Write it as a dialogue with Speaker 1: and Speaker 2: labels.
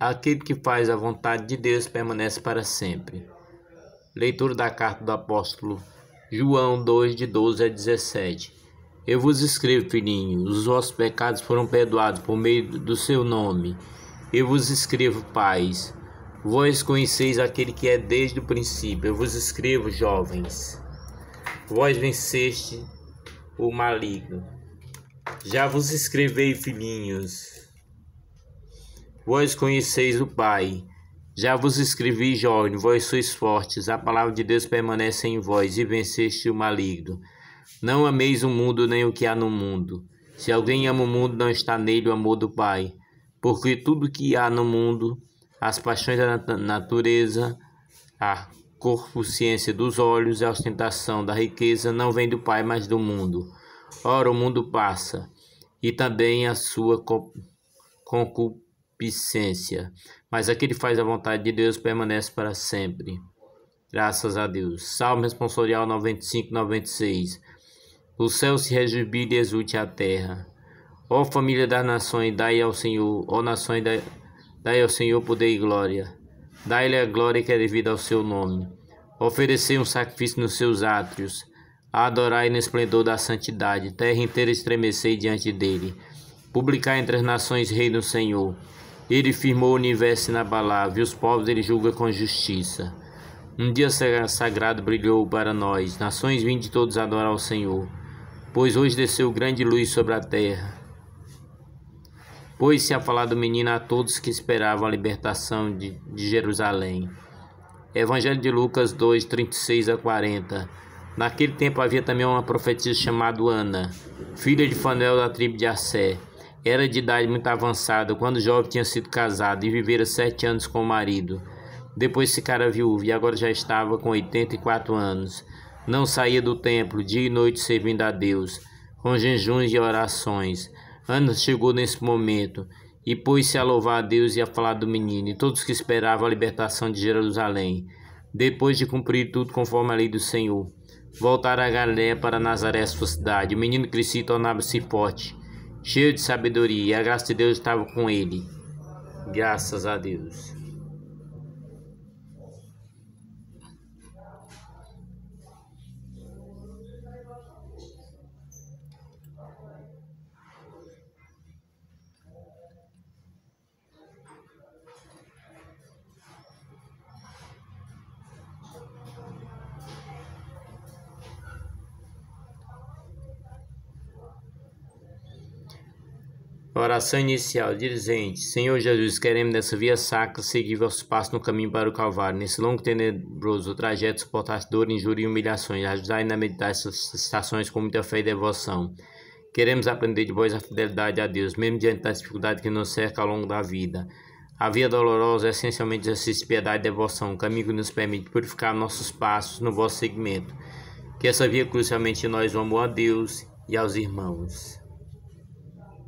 Speaker 1: Aquele que faz a vontade de Deus permanece para sempre. Leitura da carta do apóstolo João 2, de 12 a 17. Eu vos escrevo, filhinho, os vossos pecados foram perdoados por meio do seu nome. Eu vos escrevo, pais. Vós conheceis aquele que é desde o princípio. Eu vos escrevo, jovens. Vós venceste o maligno. Já vos escrevei, filhinhos Vós conheceis o Pai. Já vos escrevi, jovem, vós sois fortes, a palavra de Deus permanece em vós, e venceste o maligno. Não ameis o mundo nem o que há no mundo. Se alguém ama o mundo, não está nele o amor do Pai. Porque tudo que há no mundo, as paixões da natureza, a corpusciência dos olhos e a ostentação da riqueza, não vem do Pai, mas do mundo. Ora, o mundo passa, e também a sua concupiscência concupiscência, mas aquele que faz a vontade de Deus permanece para sempre. Graças a Deus. Salmo responsorial 95, 96. O céu se rejubile e exulte a terra. Ó família das nações, dai ao Senhor, ó nações, dai, ao Senhor poder e glória. Dai-lhe a glória que é devida ao seu nome. Oferecei um sacrifício nos seus átrios. Adorai no esplendor da santidade. Terra inteira estremecei diante dele. Publicai entre as nações, Rei do Senhor. Ele firmou o universo inabalável, e os povos ele julga com justiça. Um dia sagrado brilhou para nós, nações vinde de todos adorar ao Senhor, pois hoje desceu grande luz sobre a terra. Pois se a falar do menino a todos que esperavam a libertação de, de Jerusalém. Evangelho de Lucas 2, 36 a 40. Naquele tempo havia também uma profetisa chamada Ana, filha de Fanuel da tribo de Assé. Era de idade muito avançada, quando jovem tinha sido casado e vivera sete anos com o marido. Depois ficara viúva e agora já estava com 84 anos. Não saía do templo, dia e noite servindo a Deus, com jejuns e orações. Ana chegou nesse momento e pôs-se a louvar a Deus e a falar do menino, e todos que esperavam a libertação de Jerusalém, depois de cumprir tudo conforme a lei do Senhor. Voltaram a Galiléia para Nazaré, sua cidade. O menino crescia e tornava-se forte cheio de sabedoria, e a graça de Deus estava com ele. Graças a Deus. Oração inicial, dirigente. Senhor Jesus, queremos nessa via sacra seguir vosso passo no caminho para o Calvário. Nesse longo e tenebroso trajeto, suportar dor, injúria e humilhações. Ajudai na meditar essas estações com muita fé e devoção. Queremos aprender de vós a fidelidade a Deus, mesmo diante das dificuldades que nos cerca ao longo da vida. A via dolorosa é essencialmente exercício de piedade e devoção, um caminho que nos permite purificar nossos passos no vosso segmento. Que essa via crucialmente nós o amor a Deus e aos irmãos.